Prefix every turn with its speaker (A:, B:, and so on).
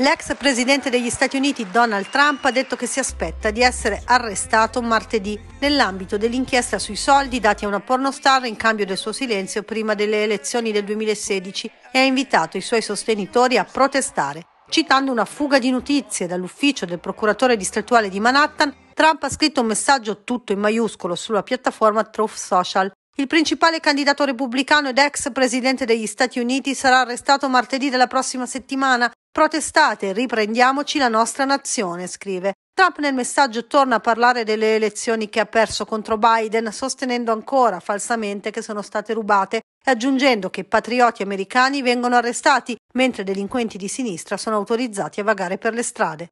A: L'ex presidente degli Stati Uniti Donald Trump ha detto che si aspetta di essere arrestato martedì nell'ambito dell'inchiesta sui soldi dati a una pornostar in cambio del suo silenzio prima delle elezioni del 2016 e ha invitato i suoi sostenitori a protestare. Citando una fuga di notizie dall'ufficio del procuratore distrettuale di Manhattan, Trump ha scritto un messaggio tutto in maiuscolo sulla piattaforma Truth Social il principale candidato repubblicano ed ex presidente degli Stati Uniti sarà arrestato martedì della prossima settimana Protestate, riprendiamoci la nostra nazione, scrive. Trump nel messaggio torna a parlare delle elezioni che ha perso contro Biden, sostenendo ancora falsamente che sono state rubate e aggiungendo che patrioti americani vengono arrestati, mentre delinquenti di sinistra sono autorizzati a vagare per le strade.